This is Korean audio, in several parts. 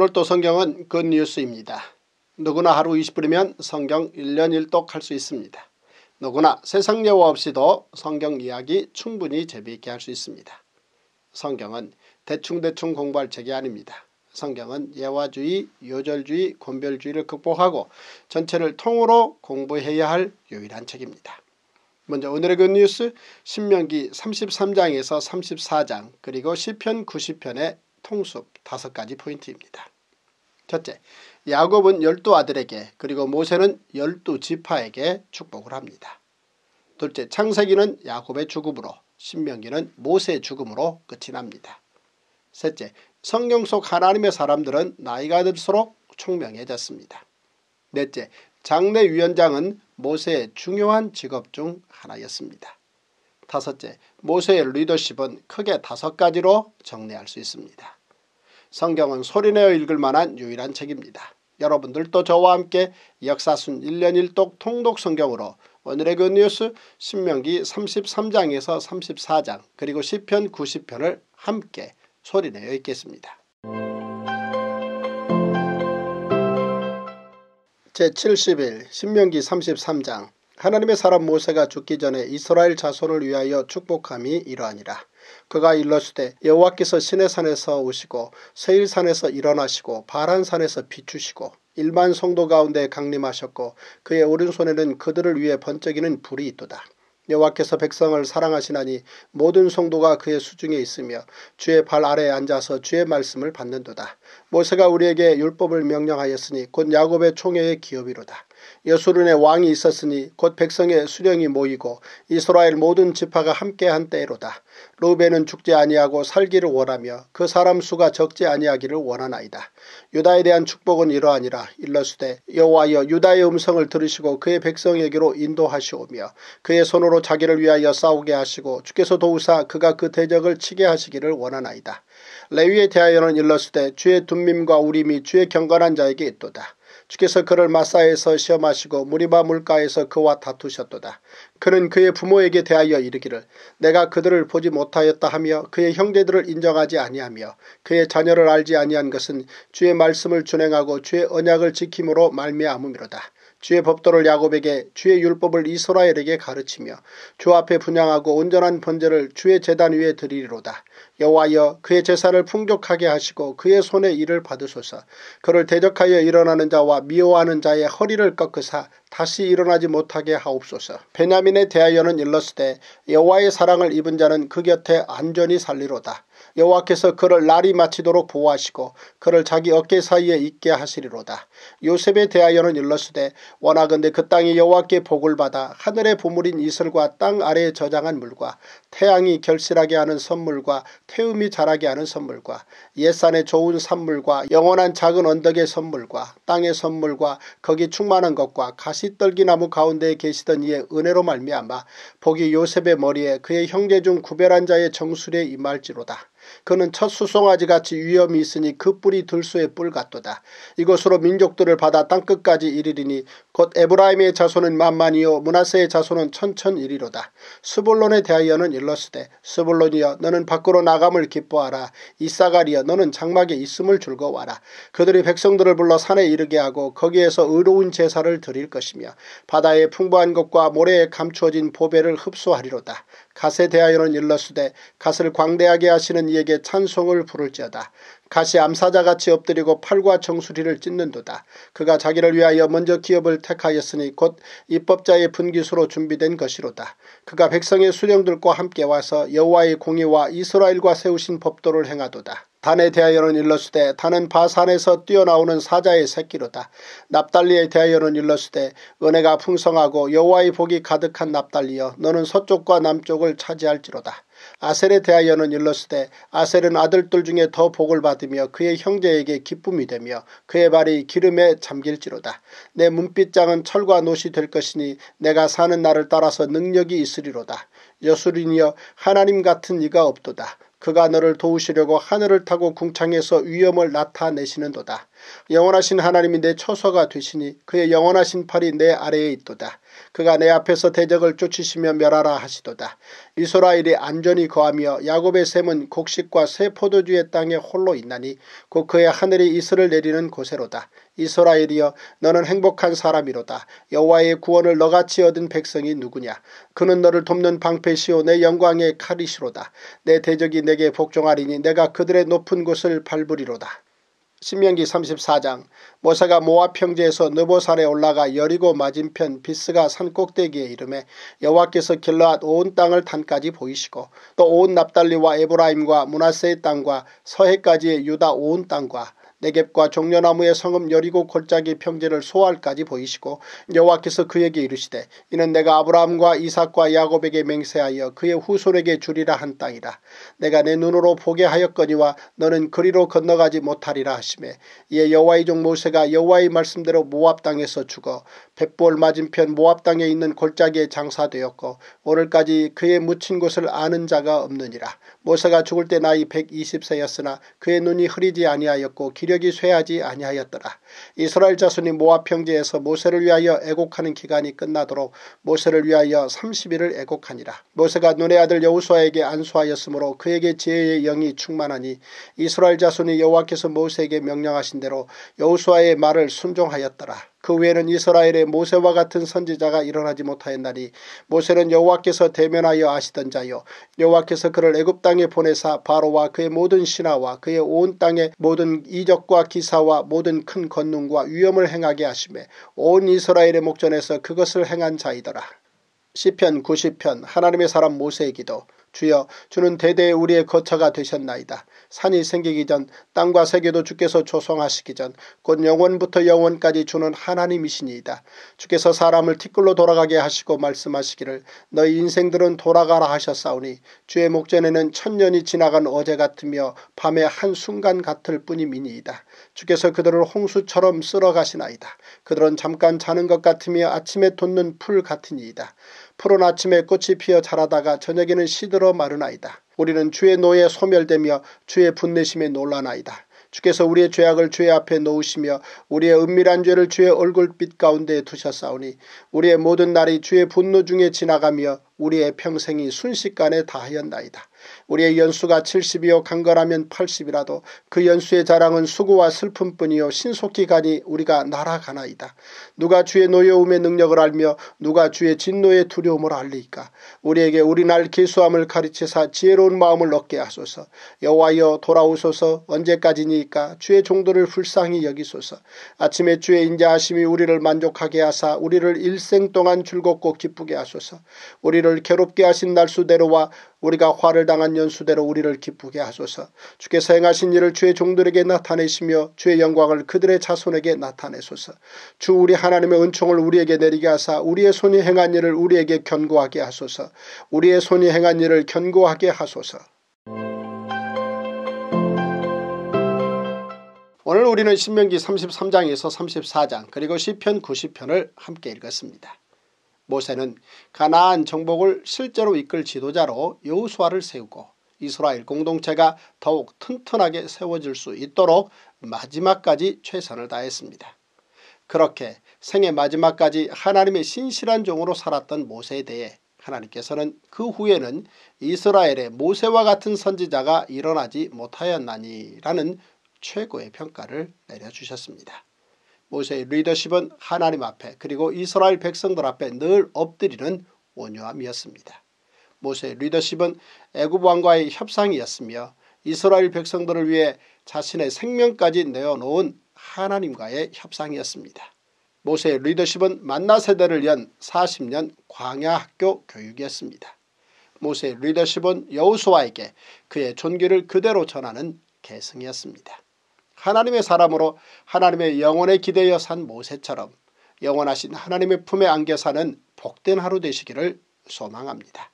오늘 또 성경은 굿뉴스입니다. 누구나 하루 20분이면 성경 1년 1독 할수 있습니다. 누구나 세상 여화 없이도 성경 이야기 충분히 재미있게 할 수 있습니다. 성경은 대충대충 공부할 책이 아닙니다. 성경은 예화주의, 요절주의, 곤별주의를 극복하고 전체를 통으로 공부해야 할 유일한 책입니다. 먼저 오늘의 굿뉴스 신명기 33장에서 34장 그리고 시편 90편의 통습 다섯 가지 포인트입니다. 첫째, 야곱은 열두 아들에게 그리고 모세는 열두 지파에게 축복을 합니다. 둘째, 창세기는 야곱의 죽음으로 신명기는 모세의 죽음으로 끝이 납니다. 셋째, 성경 속 하나님의 사람들은 나이가 들수록 총명해졌습니다. 넷째, 장례위원장은 모세의 중요한 직업 중 하나였습니다. 다섯째, 모세의 리더십은 크게 다섯 가지로 정리할 수 있습니다. 성경은 소리내어 읽을 만한 유일한 책입니다. 여러분들도 저와 함께 역사순 1년 1독 통독 성경으로 오늘의 굿뉴스 그 신명기 33장에서 34장 그리고 시편 90편을 함께 소리내어 읽겠습니다. 제71 신명기 33장 하나님의 사람 모세가 죽기 전에 이스라엘 자손을 위하여 축복함이 이러하니라. 그가 일러주되 여호와께서 시내산에서 오시고 세일산에서 일어나시고 바란산에서 비추시고 일반 성도 가운데 강림하셨고 그의 오른손에는 그들을 위해 번쩍이는 불이 있도다. 여호와께서 백성을 사랑하시나니 모든 성도가 그의 수중에 있으며 주의 발 아래에 앉아서 주의 말씀을 받는도다. 모세가 우리에게 율법을 명령하였으니 곧 야곱의 총회의 기업이로다. 여수른의 왕이 있었으니 곧 백성의 수령이 모이고 이스라엘 모든 지파가 함께한 때로다. 로벤은 죽지 아니하고 살기를 원하며 그 사람 수가 적지 아니하기를 원하나이다. 유다에 대한 축복은 이러하니라 일러수되 여호와여 유다의 음성을 들으시고 그의 백성에게로 인도하시오며 그의 손으로 자기를 위하여 싸우게 하시고 주께서 도우사 그가 그 대적을 치게 하시기를 원하나이다. 레위에 대하여는 일러수되 주의 둔밈과 우림이 주의 경건한 자에게 있도다. 주께서 그를 마사에서 시험하시고 무리바 물가에서 그와 다투셨도다. 그는 그의 부모에게 대하여 이르기를 내가 그들을 보지 못하였다 하며 그의 형제들을 인정하지 아니하며 그의 자녀를 알지 아니한 것은 주의 말씀을 준행하고 주의 언약을 지킴으로 말미암음이로다. 주의 법도를 야곱에게 주의 율법을 이스라엘에게 가르치며 주 앞에 분양하고 온전한 번제를 주의 재단 위에 드리리로다. 여호와여 그의 제사를 풍족하게 하시고 그의 손에 일을 받으소서. 그를 대적하여 일어나는 자와 미워하는 자의 허리를 꺾으사 다시 일어나지 못하게 하옵소서. 베냐민에 대하여는 일렀으되 여호와의 사랑을 입은 자는 그 곁에 안전히 살리로다. 여호와께서 그를 날이 마치도록 보호하시고 그를 자기 어깨 사이에 있게 하시리로다. 요셉에 대하여는 일렀으되 워낙건데그 땅이 여호와께 복을 받아 하늘의 보물인 이슬과 땅 아래에 저장한 물과 태양이 결실하게 하는 선물과 태음이 자라게 하는 선물과 옛산의 좋은 산물과 영원한 작은 언덕의 선물과 땅의 선물과 거기 충만한 것과 가시떨기나무 가운데에 계시던 이의 은혜로 말미암아 복이 요셉의 머리에 그의 형제 중 구별한 자의 정수리에 임할지로다. 그는 첫 수송아지같이 위험이 있으니 그 뿔이 들수의뿔 같도다. 이것으로 민족 기적들을 받아 땅끝까지 이르리니 곧 에브라임의 자손은 만만이요 문하세의 자손은 천천이리로다. 스불론에 대하여는 일러스되 스불론이여 너는 밖으로 나감을 기뻐하라. 이사가리여 너는 장막에 있음을 즐거워하라. 그들이 백성들을 불러 산에 이르게 하고 거기에서 의로운 제사를 드릴 것이며 바다의 풍부한 것과 모래에 감추어진 보배를 흡수하리로다. 갓에 대하여는 일러스되 갓을 광대하게 하시는 이에게 찬송을 부를지어다. 가시 암사자같이 엎드리고 팔과 정수리를 찢는도다. 그가 자기를 위하여 먼저 기업을 택하였으니 곧 입법자의 분기수로 준비된 것이로다. 그가 백성의 수령들과 함께 와서 여호와의 공의와 이스라엘과 세우신 법도를 행하도다. 단에 대하여는 일러수되 단은 바산에서 뛰어나오는 사자의 새끼로다. 납달리에 대하여는 일러수되 은혜가 풍성하고 여호와의 복이 가득한 납달리여 너는 서쪽과 남쪽을 차지할지로다. 아셀에 대하여는 일렀으되 아셀은 아들들 중에 더 복을 받으며 그의 형제에게 기쁨이 되며 그의 발이 기름에 잠길지로다. 내 문빗장은 철과 노시 될 것이니 내가 사는 날을 따라서 능력이 있으리로다. 여수린니여 하나님 같은 이가 없도다. 그가 너를 도우시려고 하늘을 타고 궁창에서 위험을 나타내시는도다. 영원하신 하나님이 내 처소가 되시니 그의 영원하신 팔이 내 아래에 있도다. 그가 내 앞에서 대적을 쫓으시며 멸하라 하시도다. 이스라엘이 안전히 거하며 야곱의 샘은 곡식과 새 포도주의 땅에 홀로 있나니 곧 그의 하늘이 이슬을 내리는 곳에로다. 이스라엘이여 너는 행복한 사람이로다. 여호와의 구원을 너같이 얻은 백성이 누구냐. 그는 너를 돕는 방패시오 내 영광의 칼이시로다. 내 대적이 내게 복종하리니 내가 그들의 높은 곳을 밟으리로다. 신명기 34장 모세가 모압 평지에서 느보산에 올라가 여리고 맞은편 비스가 산 꼭대기에 이름해 여호와께서 길러앗 온 땅을 단까지 보이시고 또 온 납달리와 에브라임과 문하세의 땅과 서해까지의 유다 온 땅과 내갭과 종려나무의 성읍 여리고 골짜기 평지를 소알까지 보이시고 여호와께서 그에게 이르시되 이는 내가 아브라함과 이삭과 야곱에게 맹세하여 그의 후손에게 주리라 한 땅이라 내가 내 눈으로 보게 하였거니와 너는 그리로 건너가지 못하리라 하시매 이에 여호와의 종 모세가 여호와의 말씀대로 모압 땅에서 죽어 백볼 맞은편 모압 땅에 있는 골짜기에 장사되었고 오늘까지 그의 묻힌 곳을 아는 자가 없느니라 모세가 죽을 때 나이 120세였으나 그의 눈이 흐리지 아니하였고 기력이 쇠하지 아니하였더라. 이스라엘 자손이 모압 평지에서 모세를 위하여 애곡하는 기간이 끝나도록 모세를 위하여 30일을 애곡하니라. 모세가 눈의 아들 여우수아에게 안수하였으므로 그에게 지혜의 영이 충만하니 이스라엘 자손이 여호와께서 모세에게 명령하신 대로 여우수아의 말을 순종하였더라. 그외에는 이스라엘의 모세와 같은 선지자가 일어나지 못하였나니 모세는 여호와께서 대면하여 아시던 자요 여호와께서 그를 애굽 땅에 보내사 바로와 그의 모든 신하와 그의 온 땅의 모든 이적과 기사와 모든 큰권능과 위험을 행하게 하심에 온 이스라엘의 목전에서 그것을 행한 자이더라. 시편 90편 하나님의 사람 모세의 기도 주여 주는 대대에 우리의 거처가 되셨나이다. 산이 생기기 전 땅과 세계도 주께서 조성하시기 전 곧 영원부터 영원까지 주는 하나님이시니이다. 주께서 사람을 티끌로 돌아가게 하시고 말씀하시기를 너희 인생들은 돌아가라 하셨사오니 주의 목전에는 천년이 지나간 어제 같으며 밤의 한순간 같을 뿐임이니이다. 주께서 그들을 홍수처럼 쓸어 가시나이다. 그들은 잠깐 자는 것 같으며 아침에 돋는 풀 같으니이다. 푸른 아침에 꽃이 피어 자라다가 저녁에는 시들어 마르나이다. 우리는 주의 노예 소멸되며 주의 분내심에 놀라나이다. 주께서 우리의 죄악을 주의 앞에 놓으시며 우리의 은밀한 죄를 주의 얼굴빛 가운데 두셨사오니 우리의 모든 날이 주의 분노 중에 지나가며 우리의 평생이 순식간에 다하였나이다. 우리의 연수가 70이요 간거라면 80이라도 그 연수의 자랑은 수고와 슬픔뿐이요 신속히 가니 우리가 날아가나이다. 누가 주의 노여움의 능력을 알며 누가 주의 진노의 두려움을 알리까 우리에게 우리날 기수함을 가르치사 지혜로운 마음을 얻게 하소서 여와여 돌아오소서 언제까지니까 주의 종도를 불쌍히 여기소서 아침에 주의 인자하심이 우리를 만족하게 하사 우리를 일생 동안 즐겁고 기쁘게 하소서 우리를 우리를 괴롭게 하신 날수대로와 우리가 화를 당한 연수대로 우리를 기쁘게 하소서. 주께서 행하신 일을 주의 종들에게 나타내시며 주의 영광을 그들의 자손에게 나타내소서. 주 우리 하나님의 은총을 우리에게 내리게 하사 우리의 손이 행한 일을 우리에게 견고하게 하소서. 우리의 손이 행한 일을 견고하게 하소서. 오늘 우리는 신명기 33장에서 34장 그리고 시편 90편을 함께 읽었습니다. 모세는 가나안 정복을 실제로 이끌 지도자로 여우수아를 세우고 이스라엘 공동체가 더욱 튼튼하게 세워질 수 있도록 마지막까지 최선을 다했습니다. 그렇게 생애 마지막까지 하나님의 신실한 종으로 살았던 모세에 대해 하나님께서는 그 후에는 이스라엘의 모세와 같은 선지자가 일어나지 못하였나니 라는 최고의 평가를 내려주셨습니다. 모세의 리더십은 하나님 앞에 그리고 이스라엘 백성들 앞에 늘 엎드리는 온유함이었습니다. 모세의 리더십은 애굽왕과의 협상이었으며 이스라엘 백성들을 위해 자신의 생명까지 내어놓은 하나님과의 협상이었습니다. 모세의 리더십은 만나 세대를 연 40년 광야학교 교육이었습니다. 모세의 리더십은 여우수와에게 그의 존귀를 그대로 전하는 계승이었습니다. 하나님의 사람으로 하나님의 영혼에 기대어 산 모세처럼 영원하신 하나님의 품에 안겨 사는 복된 하루 되시기를 소망합니다.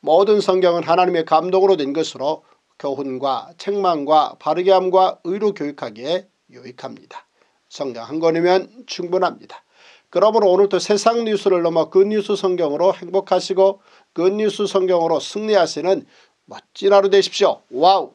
모든 성경은 하나님의 감동으로 된 것으로 교훈과 책망과 바르게함과 의로 교육하기에 유익합니다. 성경 한 권이면 충분합니다. 그러므로 오늘도 세상 뉴스를 넘어 굿뉴스 그 성경으로 행복하시고 굿뉴스 그 성경으로 승리하시는 멋진 하루 되십시오. 와우!